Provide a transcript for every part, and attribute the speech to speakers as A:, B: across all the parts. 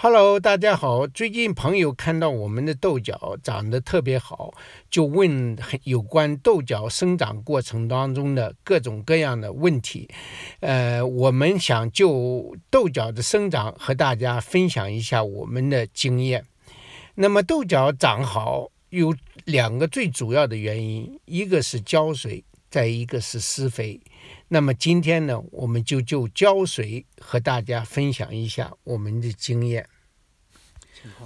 A: Hello，大家好。最近朋友看到我们的豆角长得特别好，就问有关豆角生长过程当中的各种各样的问题。呃，我们想就豆角的生长和大家分享一下我们的经验。那么豆角长好有两个最主要的原因，一个是浇水，再一个是施肥。那么今天呢，我们就就浇水和大家分享一下我们的经验。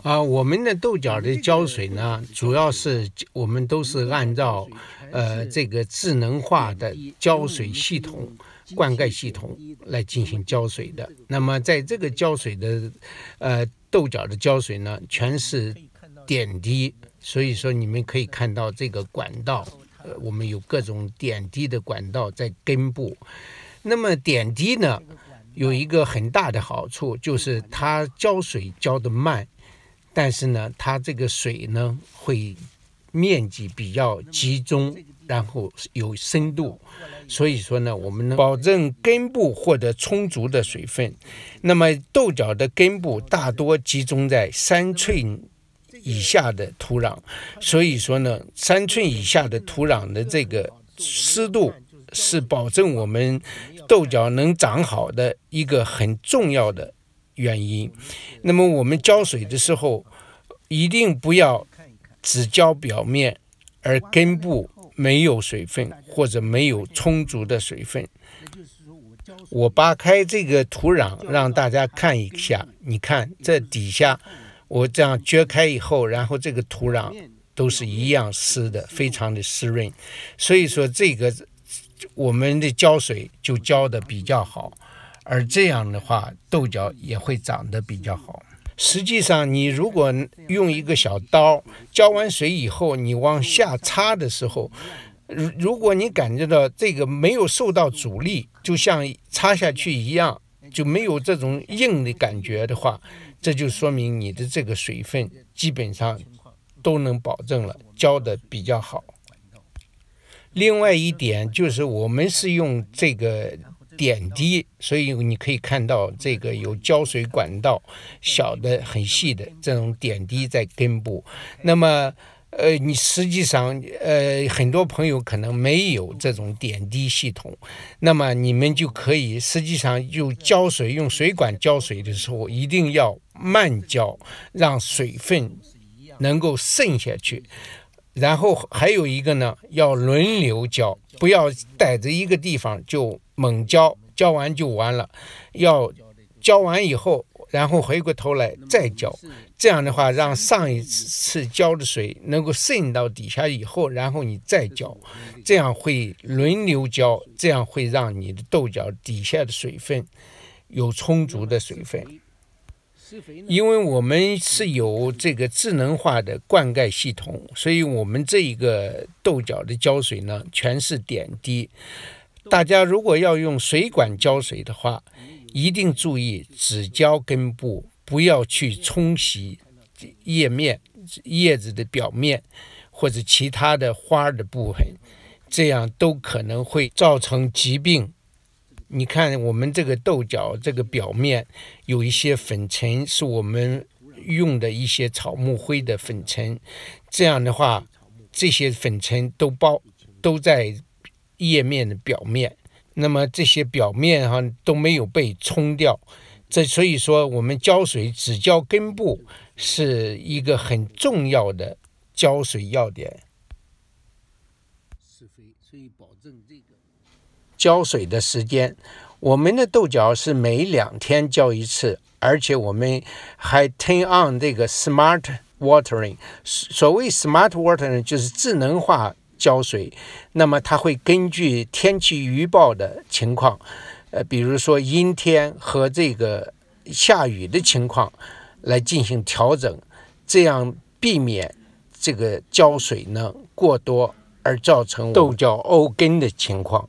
A: 啊，我们的豆角的浇水呢，主要是我们都是按照呃这个智能化的浇水系统、灌溉系统来进行浇水的。那么在这个浇水的呃豆角的浇水呢，全是点滴，所以说你们可以看到这个管道。呃，我们有各种点滴的管道在根部。那么点滴呢，有一个很大的好处，就是它浇水浇得慢，但是呢，它这个水呢会面积比较集中，然后有深度。所以说呢，我们能保证根部获得充足的水分。那么豆角的根部大多集中在三寸。以下的土壤，所以说呢，三寸以下的土壤的这个湿度是保证我们豆角能长好的一个很重要的原因。那么我们浇水的时候，一定不要只浇表面，而根部没有水分或者没有充足的水分。我扒开这个土壤让大家看一下，你看这底下。我这样掘开以后，然后这个土壤都是一样湿的，非常的湿润，所以说这个我们的浇水就浇的比较好，而这样的话豆角也会长得比较好。实际上，你如果用一个小刀浇完水以后，你往下插的时候，如如果你感觉到这个没有受到阻力，就像插下去一样，就没有这种硬的感觉的话。这就说明你的这个水分基本上都能保证了，浇的比较好。另外一点就是我们是用这个点滴，所以你可以看到这个有浇水管道，小的很细的这种点滴在根部。那么，呃，你实际上，呃，很多朋友可能没有这种点滴系统，那么你们就可以实际上用浇水用水管浇水的时候一定要。慢浇，让水分能够渗下去。然后还有一个呢，要轮流浇，不要逮着一个地方就猛浇，浇完就完了。要浇完以后，然后回过头来再浇。这样的话，让上一次次浇的水能够渗到底下以后，然后你再浇，这样会轮流浇，这样会让你的豆角底下的水分有充足的水分。因为我们是有这个智能化的灌溉系统，所以我们这一个豆角的浇水呢，全是点滴。大家如果要用水管浇水的话，一定注意只浇根部，不要去冲洗叶面、叶子的表面或者其他的花的部分，这样都可能会造成疾病。你看，我们这个豆角这个表面有一些粉尘，是我们用的一些草木灰的粉尘。这样的话，这些粉尘都包都在叶面的表面，那么这些表面上都没有被冲掉。这所以说，我们浇水只浇根部是一个很重要的浇水要点。施肥，所以保证这个。浇水的时间，我们的豆角是每两天浇一次，而且我们还 turn on 这个 smart watering。所谓 smart watering 就是智能化浇水，那么它会根据天气预报的情况，呃，比如说阴天和这个下雨的情况来进行调整，这样避免这个浇水呢过多而造成豆角沤根的情况。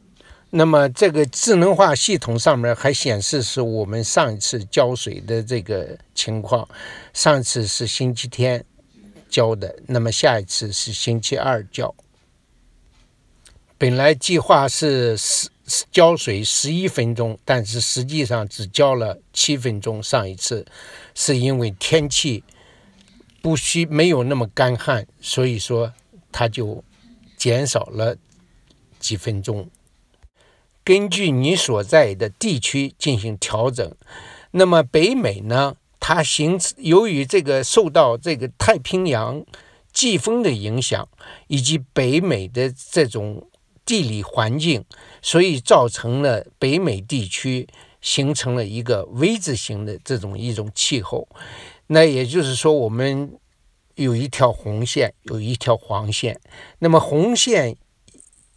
A: 那么这个智能化系统上面还显示是我们上一次浇水的这个情况，上次是星期天浇的，那么下一次是星期二浇。本来计划是十浇水十一分钟，但是实际上只浇了七分钟。上一次是因为天气不需没有那么干旱，所以说它就减少了几分钟。根据你所在的地区进行调整。那么北美呢？它形由于这个受到这个太平洋季风的影响，以及北美的这种地理环境，所以造成了北美地区形成了一个 V 字形的这种一种气候。那也就是说，我们有一条红线，有一条黄线。那么红线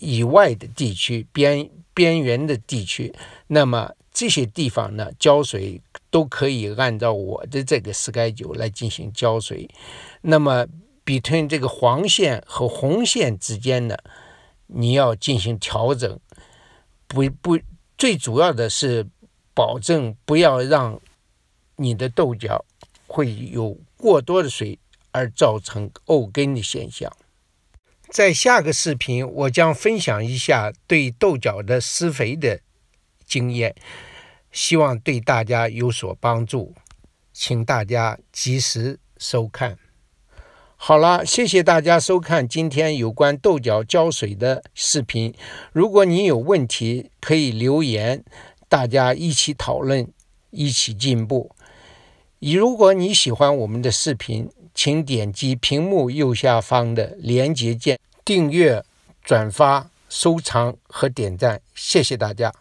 A: 以外的地区边。边缘的地区，那么这些地方呢，浇水都可以按照我的这个 schedule 来进行浇水。那么，b e e t w e n 这个黄线和红线之间呢，你要进行调整。不不，最主要的是保证不要让你的豆角会有过多的水，而造成沤根的现象。在下个视频，我将分享一下对豆角的施肥的经验，希望对大家有所帮助，请大家及时收看。好了，谢谢大家收看今天有关豆角浇水的视频。如果你有问题，可以留言，大家一起讨论，一起进步。如果你喜欢我们的视频，请点击屏幕右下方的连接键，订阅、转发、收藏和点赞，谢谢大家。